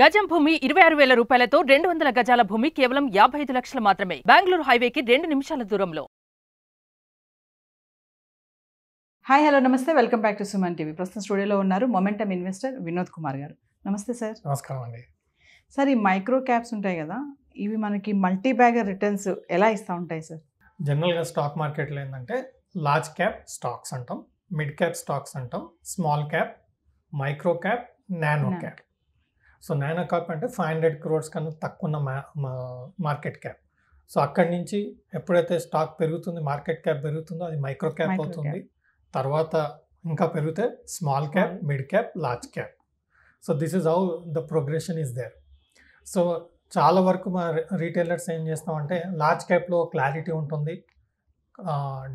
గజం భూమి ఇరవై ఆరు వేల రూపాయలతో రెండు వందల గజాల భూమి కేవలం యాభై ఐదు లక్షలు మాత్రమే బెంగళూరు హైవేకి రెండు నిమిషాల దూరంలో హాయ్ హలో నమస్తే welcome back to Suman TV ప్రస్తుతం స్టూడియోలో ఉన్నారు మొమెంటమ్ ఇన్వెస్టర్ వినోద్ కుమార్ గారు నమస్తే సార్ నమస్కారం అండి సార్ ఈ మైక్రో క్యాప్స్ ఉంటాయి కదా ఇవి మనకి మల్టీ బ్యాగర్ రిటర్న్స్ ఎలా ఇస్తూ ఉంటాయి సార్ జనరల్గా స్టాక్ మార్కెట్లో ఏంటంటే లార్జ్ క్యాప్ స్టాక్స్ అంటాం మిడ్ క్యాప్ స్టాక్స్ అంటాం small cap micro cap nano cap so nine o'clock అంటే ఫైవ్ హండ్రెడ్ క్రోర్స్ కన్నా తక్కువ ఉన్న మా మార్కెట్ క్యాప్ సో అక్కడి నుంచి ఎప్పుడైతే స్టాక్ పెరుగుతుంది మార్కెట్ క్యాప్ పెరుగుతుందో అది మైక్రో క్యాప్ అవుతుంది తర్వాత ఇంకా పెరిగితే small cap mid cap large cap so this is how the progression is there so చాలా వరకు మా రీటైలర్స్ ఏం చేస్తామంటే లార్జ్ క్యాప్లో క్లారిటీ ఉంటుంది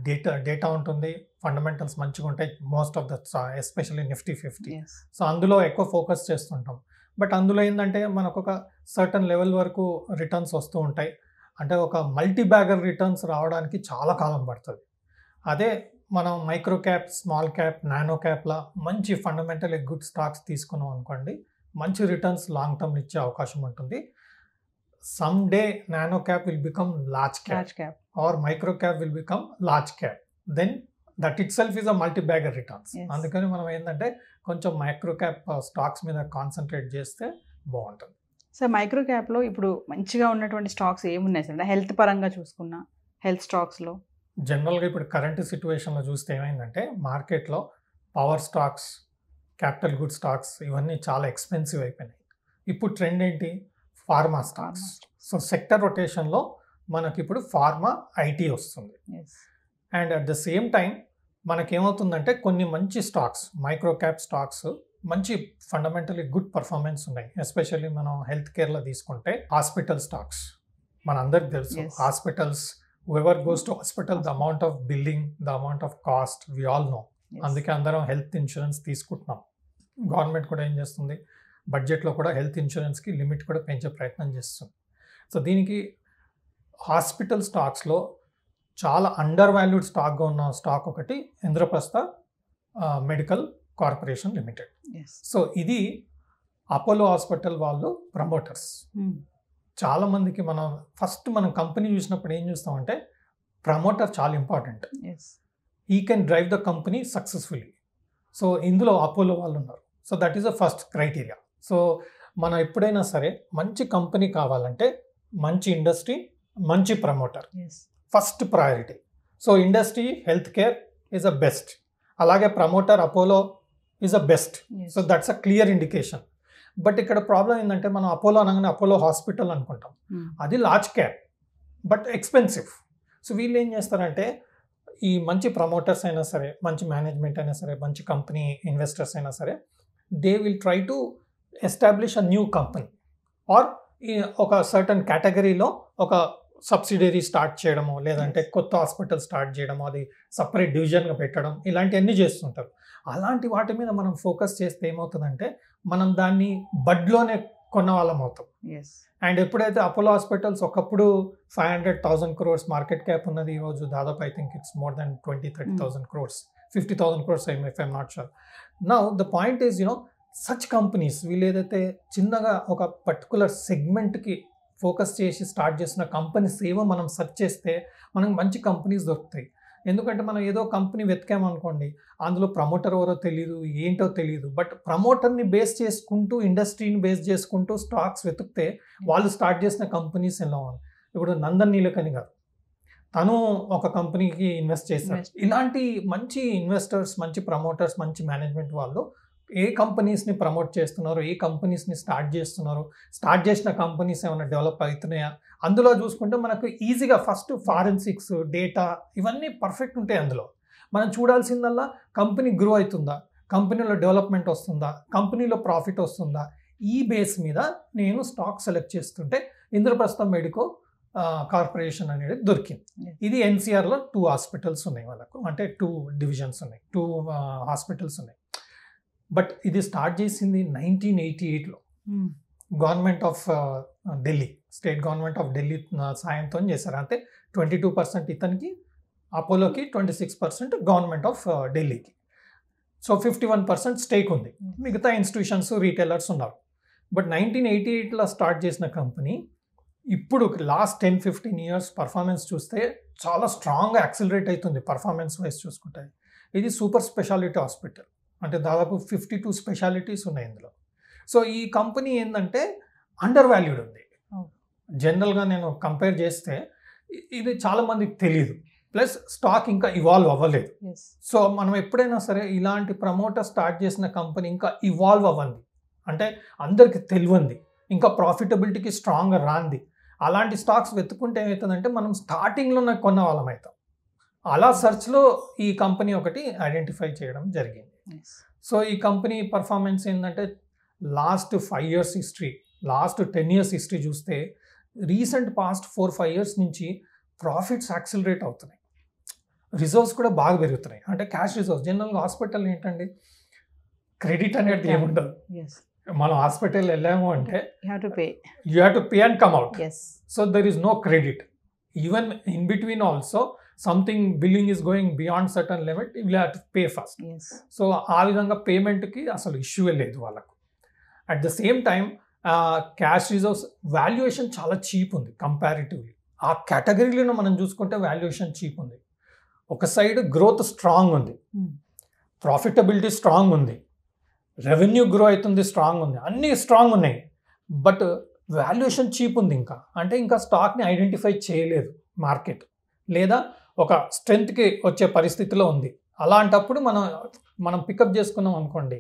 డేటా డేటా ఉంటుంది ఫండమెంటల్స్ మంచిగా ఉంటాయి most of the especially Nifty fifty so అందులో ఎక్కువ ఫోకస్ చేస్తుంటాం బట్ అందులో ఏంటంటే మనకు ఒక సర్టన్ లెవెల్ వరకు రిటర్న్స్ వస్తూ ఉంటాయి అంటే ఒక మల్టీ బ్యాగర్ రిటర్న్స్ రావడానికి చాలా కాలం పడుతుంది అదే మనం micro cap small cap nano క్యాప్లా మంచి ఫండమెంటల్ గుడ్ స్టాక్స్ తీసుకున్నాం అనుకోండి మంచి రిటర్న్స్ లాంగ్ టర్మ్ ఇచ్చే అవకాశం ఉంటుంది some day nano cap will become large cap or micro cap will become large cap then that itself is a multibagger returns అందుకని మనం ఏంటంటే కొంచెం మైక్రో క్యాప్ స్టాక్స్ మీద కాన్సన్ట్రేట్ చేస్తే బాగుంటుంది సార్ మైక్రో క్యాప్లో ఇప్పుడు మంచిగా ఉన్నటువంటి స్టాక్స్ ఏమున్నాయి సార్ హెల్త్ పరంగా చూసుకున్నా హెల్త్ స్టాక్స్లో జనరల్గా ఇప్పుడు కరెంట్ సిచ్యువేషన్లో చూస్తే ఏమైందంటే మార్కెట్లో power stocks capital good stocks ఇవన్నీ చాలా ఎక్స్పెన్సివ్ అయిపోయినాయి ఇప్పుడు ట్రెండ్ ఏంటి ఫార్మా స్టాక్స్ సో సెక్టర్ రొటేషన్లో మనకి ఇప్పుడు ఫార్మా ఐటీ వస్తుంది and at the same time మనకేమవుతుందంటే కొన్ని మంచి స్టాక్స్ మైక్రో క్యాప్ స్టాక్స్ మంచి ఫండమెంటలీ గుడ్ పర్ఫార్మెన్స్ ఉన్నాయి ఎస్పెషల్లీ మనం హెల్త్ కేర్లో తీసుకుంటే హాస్పిటల్ స్టాక్స్ మనందరికి తెలుసు hospitals ever goes to hospital the amount of building the amount of cost we all know అందుకే అందరం హెల్త్ ఇన్సూరెన్స్ తీసుకుంటున్నాం గవర్నమెంట్ కూడా ఏం చేస్తుంది బడ్జెట్లో కూడా హెల్త్ ఇన్సూరెన్స్కి లిమిట్ కూడా పెంచే ప్రయత్నం చేస్తుంది సో దీనికి హాస్పిటల్ స్టాక్స్లో చాలా అండర్ వాల్యూడ్ స్టాక్గా ఉన్న స్టాక్ ఒకటి Indraprastha medical corporation limited so ఇది అపోలో హాస్పిటల్ వాళ్ళు ప్రమోటర్స్ hmm. చాలామందికి మనం ఫస్ట్ మనం కంపెనీ చూసినప్పుడు ఏం చూస్తామంటే ప్రమోటర్ చాలా ఇంపార్టెంట్ ఈ can drive the company successfully so ఇందులో అపోలో వాళ్ళు ఉన్నారు so that is the first criteria so మనం ఎప్పుడైనా సరే మంచి కంపెనీ కావాలంటే మంచి ఇండస్ట్రీ మంచి promoter first priority so industry health care is a best అలాగే promoter Apollo is a best so that's a clear indication but ఇక్కడ ప్రాబ్లం ఏంటంటే మనం అపోలో అనగానే అపోలో హాస్పిటల్ అనుకుంటాం hmm. అది large cap but expensive so వీళ్ళు ఏం చేస్తారంటే ఈ మంచి ప్రమోటర్స్ అయినా సరే మంచి మేనేజ్మెంట్ అయినా సరే మంచి కంపెనీ ఇన్వెస్టర్స్ అయినా సరే they will try to establish a new company or ఒక సర్టన్ కేటగిరీలో ఒక సబ్సిడరీ స్టార్ట్ చేయడమో లేదంటే కొత్త హాస్పిటల్ స్టార్ట్ చేయడమో అది సపరేట్ డివిజన్గా పెట్టడం ఇలాంటివన్నీ చేస్తుంటారు అలాంటి వాటి మీద మనం ఫోకస్ చేస్తే ఏమవుతుందంటే మనం దాన్ని బడ్లోనే కొన్న వాళ్ళం అవుతాం అండ్ ఎప్పుడైతే అపోలో హాస్పిటల్స్ ఒకప్పుడు five hundred thousand crores market cap ఉన్నది ఈరోజు దాదాపు I think it's more than twenty thirty hmm. Thousand crores fifty thousand crores I if I'm not sure నా the point is you know such companies వీళ్ళు ఏదైతే చిన్నగా ఒక పర్టికులర్ సెగ్మెంట్కి ఫోకస్ చేసి స్టార్ట్ చేసిన కంపెనీస్ ఏవో మనం సెర్చ్ చేస్తే మనకు మంచి కంపెనీస్ దొరుకుతాయి ఎందుకంటే మనం ఏదో కంపెనీ వెతికామనుకోండి అందులో ప్రమోటర్ ఎవరో తెలియదు ఏంటో తెలియదు బట్ ప్రమోటర్ని బేస్ చేసుకుంటూ ఇండస్ట్రీని బేస్ చేసుకుంటూ స్టాక్స్ వెతికితే వాళ్ళు స్టార్ట్ చేసిన కంపెనీస్ ఎన్నో ఇప్పుడు నందన్ నీలకని గారు తను ఒక కంపెనీకి ఇన్వెస్ట్ చేశారు ఇలాంటి మంచి ఇన్వెస్టర్స్ మంచి ప్రమోటర్స్ మంచి మేనేజ్మెంట్ వాళ్ళు ఏ కంపెనీస్ని ప్రమోట్ చేస్తున్నారు ఏ కంపెనీస్ని స్టార్ట్ చేస్తున్నారు స్టార్ట్ చేసిన కంపెనీస్ ఏమైనా డెవలప్ అవుతున్నాయా అందులో చూసుకుంటే మనకు ఈజీగా ఫస్ట్ ఫారెన్సిక్స్ డేటా ఇవన్నీ పర్ఫెక్ట్ ఉంటాయి అందులో మనం చూడాల్సిందల్లా కంపెనీ గ్రో అవుతుందా కంపెనీలో డెవలప్మెంట్ వస్తుందా కంపెనీలో ప్రాఫిట్ వస్తుందా ఈ బేస్ మీద నేను స్టాక్ సెలెక్ట్ చేస్తుంటే ఇంద్రప్రస్థం మెడికో కార్పొరేషన్ అనేది దొరికింది ఇది ఎన్సీఆర్లో టూ హాస్పిటల్స్ ఉన్నాయి వాళ్ళకు అంటే టూ డివిజన్స్ ఉన్నాయి టూ హాస్పిటల్స్ ఉన్నాయి బట్ ఇది స్టార్ట్ చేసింది నైన్టీన్ ఎయిటీ ఎయిట్లో government of Delhi state government of Delhi సాయంతో చేశారు అంటే ట్వంటీ టూ పర్సెంట్ ఇతనికి అపోలోకి twenty six percent government of ఢిల్లీకి so fifty one percent stake ఉంది hmm. మిగతా ఇన్స్టిట్యూషన్స్ రీటైలర్స్ ఉన్నారు బట్ నైన్టీన్ ఎయిటీ ఎయిట్లో స్టార్ట్ చేసిన కంపెనీ ఇప్పుడు last ten fifteen years performance చూస్తే చాలా స్ట్రాంగ్గా యాక్సిలరేట్ అవుతుంది పర్ఫార్మెన్స్ వైజ్ చూసుకుంటే ఇది సూపర్ స్పెషాలిటీ హాస్పిటల్ అంటే దాదాపు ఫిఫ్టీ టూ స్పెషాలిటీస్ ఉన్నాయి ఇందులో సో ఈ కంపెనీ ఏంటంటే అండర్ వాల్యూడ్ ఉంది జనరల్గా నేను కంపేర్ చేస్తే ఇది చాలామందికి తెలియదు ప్లస్ స్టాక్ ఇంకా ఇవాల్వ్ అవ్వలేదు సో మనం ఎప్పుడైనా సరే ఇలాంటి ప్రమోటర్ స్టార్ట్ చేసిన కంపెనీ ఇంకా ఇవాల్వ్ అవ్వంది అంటే అందరికి తెలివంది ఇంకా ప్రాఫిటబిలిటీకి స్ట్రాంగ్ రాంది అలాంటి స్టాక్స్ వెతుక్కుంటే ఏమవుతుందంటే మనం స్టార్టింగ్లోనే కొన్న వాళ్ళం అవుతాం అలా సర్చ్లో ఈ కంపెనీ ఒకటి ఐడెంటిఫై చేయడం జరిగింది సో ఈ కంపెనీ పర్ఫార్మెన్స్ ఏంటంటే last five years history last ten years history చూస్తే recent past four five years నుంచి ప్రాఫిట్స్ యాక్సిలరేట్ అవుతున్నాయి రిజర్వ్స్ కూడా బాగా పెరుగుతున్నాయి అంటే క్యాష్ రిజర్వ్స్ జనరల్గా హాస్పిటల్ ఏంటండి క్రెడిట్ అనేది ఏముండదు మనం హాస్పిటల్ వెళ్ళాము అంటే you have to pay and come out so there is no credit even in between also something billing is going beyond certain limit will have to pay first so ఆ విధంగా పేమెంట్కి అసలు issue లేదు వాళ్ళకు at the same time cash reserves valuation చాలా cheap ఉంది comparatively ఆ కేటగిరీలను మనం చూసుకుంటే వాల్యుయేషన్ చీప్ ఉంది ఒక సైడ్ గ్రోత్ స్ట్రాంగ్ ఉంది ప్రాఫిటబిలిటీ hmm. స్ట్రాంగ్ ఉంది రెవెన్యూ గ్రో అవుతుంది స్ట్రాంగ్ ఉంది అన్నీ స్ట్రాంగ్ ఉన్నాయి బట్ వాల్యుయేషన్ చీప్ ఉంది ఇంకా అంటే ఇంకా స్టాక్ని ఐడెంటిఫై చేయలేదు మార్కెట్ లేదా ఒక స్ట్రెంత్కి వచ్చే పరిస్థితిలో ఉంది అలాంటప్పుడు మనం మనం పికప్ చేసుకున్నాం అనుకోండి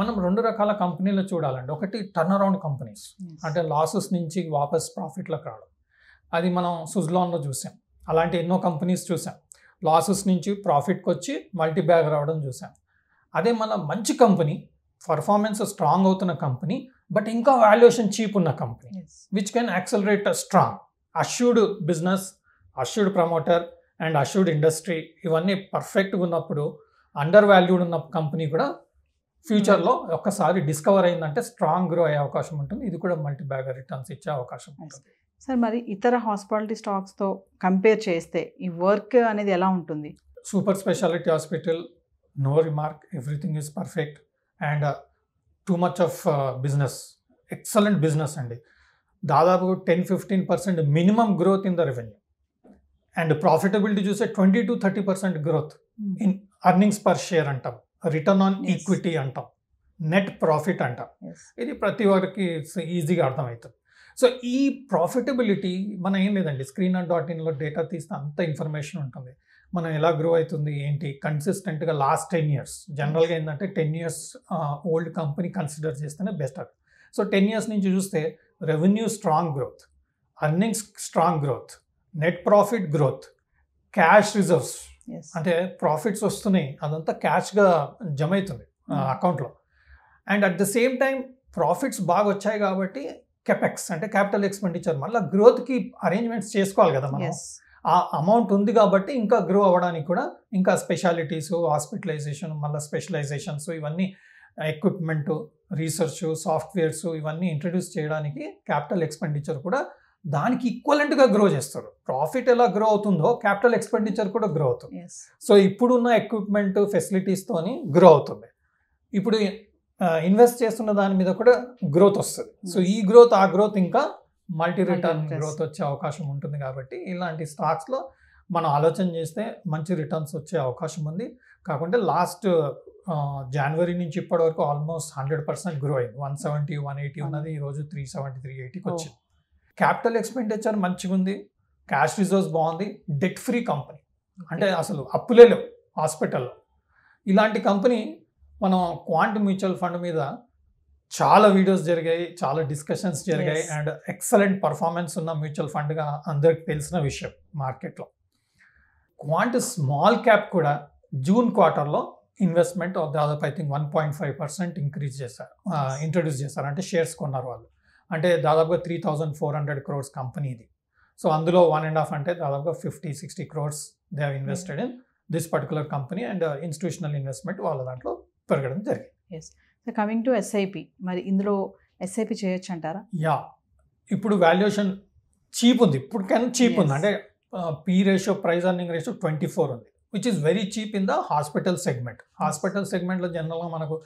మనం రెండు రకాల కంపెనీలు చూడాలండి ఒకటి టర్న్ అరౌండ్ కంపెనీస్ అంటే లాసెస్ నుంచి వాపస్ ప్రాఫిట్లోకి రావడం అది మనం సుజ్లాన్లో చూసాం అలాంటి ఎన్నో కంపెనీస్ చూసాం లాసెస్ నుంచి ప్రాఫిట్కి వచ్చి మల్టీ బ్యాగ్ రావడం చూసాం అదే మన మంచి కంపెనీ పర్ఫార్మెన్స్ స్ట్రాంగ్ అవుతున్న కంపెనీ బట్ ఇంకా వాల్యుయేషన్ చీప్ ఉన్న company which can accelerate strong assured business assured promoter and assured industry ఇవన్నీ పర్ఫెక్ట్గా ఉన్నప్పుడు అండర్ వాల్యూడ్ ఉన్న కంపెనీ కూడా ఫ్యూచర్లో hmm. ఒక్కసారి డిస్కవర్ అయిందంటే స్ట్రాంగ్ గ్రో అయ్యే అవకాశం ఉంటుంది ఇది కూడా మల్టీ బ్యాగర్ రిటర్న్స్ ఇచ్చే అవకాశం ఉంటుంది సార్ మరి ఇతర హాస్పిటాలిటీ స్టాక్స్తో కంపేర్ చేస్తే ఈ వర్క్ అనేది ఎలా ఉంటుంది super speciality hospital no remark everything is perfect and too much of business excellent business అండి దాదాపు ten fifteen percent minimum growth in the revenue and profitability చూస్తే twenty to thirty percent growth in earnings per share అంటాం return on equity అంటాం net profit అంటాం ఇది ప్రతి వారికి ఈజీగా అర్థమవుతుంది సో ఈ ప్రాఫిటబిలిటీ మనం ఏం లేదండి స్క్రీనర్ డాట్ ఇన్లో డేటా తీస్తే అంత ఇన్ఫర్మేషన్ ఉంటుంది మనం ఎలా గ్రో అవుతుంది ఏంటి కన్సిస్టెంట్గా లాస్ట్ టెన్ ఇయర్స్ జనరల్గా ఏంటంటే ten years old company consider చేస్తేనే బెస్ట్ సో టెన్ ఇయర్స్ నుంచి చూస్తే revenue strong growth earnings strong growth net profit growth cash reserves అంటే ప్రాఫిట్స్ వస్తున్నాయి అదంతా క్యాష్గా జమ అవుతుంది అకౌంట్లో and at the same time profits బాగా వచ్చాయి కాబట్టి కెపెక్స్ అంటే క్యాపిటల్ ఎక్స్పెండిచర్ మళ్ళీ గ్రోత్కి అరేంజ్మెంట్స్ చేసుకోవాలి కదా మనం ఆ అమౌంట్ ఉంది కాబట్టి ఇంకా గ్రో అవ్వడానికి కూడా ఇంకా స్పెషాలిటీస్ హాస్పిటలైజేషన్ మళ్ళీ స్పెషలైజేషన్స్ ఇవన్నీ ఎక్విప్మెంటు రీసెర్చ్ సాఫ్ట్వేర్స్ ఇవన్నీ ఇంట్రడ్యూస్ చేయడానికి క్యాపిటల్ ఎక్స్పెండిచర్ కూడా దానికి ఈక్వలెంట్గా గ్రో చేస్తారు ప్రాఫిట్ ఎలా గ్రో అవుతుందో క్యాపిటల్ ఎక్స్పెండిచర్ కూడా గ్రో అవుతుంది సో ఇప్పుడున్న ఎక్విప్మెంట్ ఫెసిలిటీస్తోని గ్రో అవుతుంది ఇప్పుడు ఇన్వెస్ట్ చేస్తున్న దాని మీద కూడా గ్రోత్ వస్తుంది సో hmm. ఈ గ్రోత్ ఆ గ్రోత్ ఇంకా మల్టీ రిటర్న్ గ్రోత్ వచ్చే అవకాశం ఉంటుంది కాబట్టి ఇలాంటి స్టాక్స్లో మనం ఆలోచన చేస్తే మంచి రిటర్న్స్ వచ్చే అవకాశం ఉంది కాకుంటే లాస్ట్ జనవరి నుంచి ఇప్పటి వరకు ఆల్మోస్ట్ హండ్రెడ్ పర్సెంట్ గ్రో అయింది వన్ సెవెంటీ వన్ ఎయిటీ ఉన్నది ఈరోజు త్రీ సెవెంటీ త్రీ ఎయిటీకి వచ్చింది క్యాపిటల్ ఎక్స్పెండిచర్ మంచిగా ఉంది క్యాష్ రిజర్వ్స్ బాగుంది డెట్ ఫ్రీ కంపెనీ అంటే అసలు అప్పులే లేవు హాస్పిటల్లో ఇలాంటి కంపెనీ మనం క్వాంట్ మ్యూచువల్ ఫండ్ మీద చాలా వీడియోస్ జరిగాయి చాలా డిస్కషన్స్ జరిగాయి అండ్ ఎక్సలెంట్ పర్ఫార్మెన్స్ ఉన్న మ్యూచువల్ ఫండ్గా అందరికి తెలిసిన విషయం మార్కెట్లో క్వాంట్ స్మాల్ క్యాప్ కూడా జూన్ క్వార్టర్లో ఇన్వెస్ట్మెంట్ దాదాపు I think one point five percent increase చేశారు ఇంట్రడ్యూస్ చేశారు అంటే షేర్స్ కొన్నారు వాళ్ళు అంటే దాదాపుగా three thousand four hundred crores company ఇది సో అందులో వన్ అండ్ హాఫ్ అంటే దాదాపుగా fifty sixty crores they have invested in this particular company and institutional investment వాళ్ళ దాంట్లో పెరగడం జరిగింది yes so coming to SIP మరి ఇందులో ఎస్ఐపి చేయొచ్చు అంటారా యా ఇప్పుడు వాల్యుయేషన్ చీప్ ఉంది ఇప్పుడు కానీ చీప్ ఉంది అంటే P ratio price earning ratio twenty four ఉంది which is very cheap in the hospital segment hospital సెగ్మెంట్లో జనరల్గా మనకు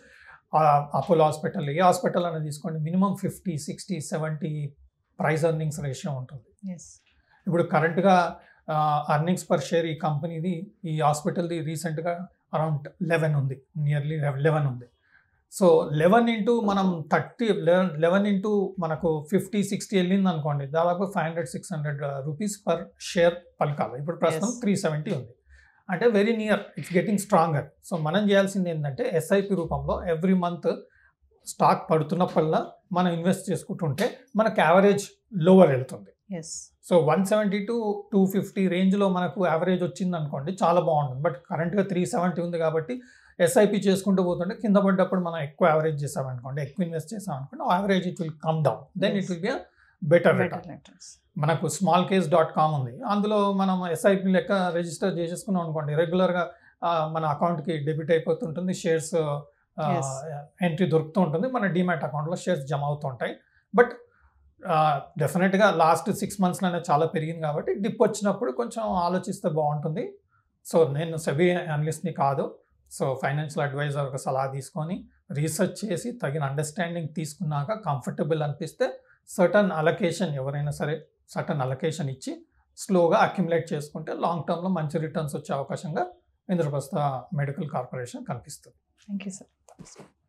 అపోలో హాస్పిటల్ ఏ హాస్పిటల్ అనేది తీసుకోండి minimum fifty sixty seventy price earnings ratio ఉంటుంది ఇప్పుడు కరెంట్గా అర్నింగ్స్ పర్ షేర్ ఈ కంపెనీది ఈ హాస్పిటల్ది రీసెంట్గా అరౌండ్ లెవెన్ ఉంది నియర్లీ లెవెన్ ఉంది సో లెవెన్ ఇంటూ మనం థర్టీ లెవెన్ లెవెన్ ఇంటూ మనకు ఫిఫ్టీ సిక్స్టీ వెళ్ళింది అనుకోండి దాదాపు five hundred six hundred rupees per share పలకాలి ఇప్పుడు ప్రస్తుతం త్రీ సెవెంటీ ఉంది అంటే very near it's getting stronger so మనం చేయాల్సింది ఏంటంటే ఎస్ఐపి రూపంలో ఎవ్రీ మంత్ స్టాక్ పడుతున్నప్పల్లా మనం ఇన్వెస్ట్ చేసుకుంటుంటే మనకు యావరేజ్ లోవర్ వెళ్తుంది so one seventy to two fifty రేంజ్లో మనకు యావరేజ్ వచ్చింది అనుకోండి చాలా బాగుంటుంది బట్ కరెంట్గా త్రీ సెవెంటీ ఉంది కాబట్టి ఎస్ఐపి చేసుకుంటూ పోతుంటే కింద పడ్డప్పుడు మనం ఎక్కువ యావరేజ్ చేసామనుకోండి ఎక్కువ ఇన్వెస్ట్ చేసామనుకోండి average it will come down then it will be better return మనకు స్మాల్ కేస్ డాట్ కామ్ ఉంది అందులో మనం ఎస్ఐపి లెక్క రిజిస్టర్ చేసేసుకున్నాం అనుకోండి రెగ్యులర్గా మన అకౌంట్కి డెబిట్ అయిపోతుంటుంది షేర్స్ ఎంట్రీ దొరుకుతూ ఉంటుంది మన డిమాట్ అకౌంట్లో షేర్స్ జమ అవుతుంటాయి బట్ డెఫినెట్గా లాస్ట్ సిక్స్ మంత్స్లోనే చాలా పెరిగింది కాబట్టి డిప్ వచ్చినప్పుడు కొంచెం ఆలోచిస్తే బాగుంటుంది సో నేను సెవీ అనలిస్ట్ని కాదు సో ఫైనాన్షియల్ అడ్వైజర్ ఒక సలహా తీసుకొని రీసెర్చ్ చేసి తగిన అండర్స్టాండింగ్ తీసుకున్నాక కంఫర్టబుల్ అనిపిస్తే సర్టన్ అలొకేషన్ ఎవరైనా సరే సటన్ అలొకేషన్ ఇచ్చి స్లోగా అక్యుములేట్ చేసుకుంటే లాంగ్ టర్మ్లో మంచి రిటర్న్స్ వచ్చే అవకాశంగా ఇంద్రప్రస్థ మెడికల్ కార్పొరేషన్ కనిపిస్తుంది థ్యాంక్ యూ సార్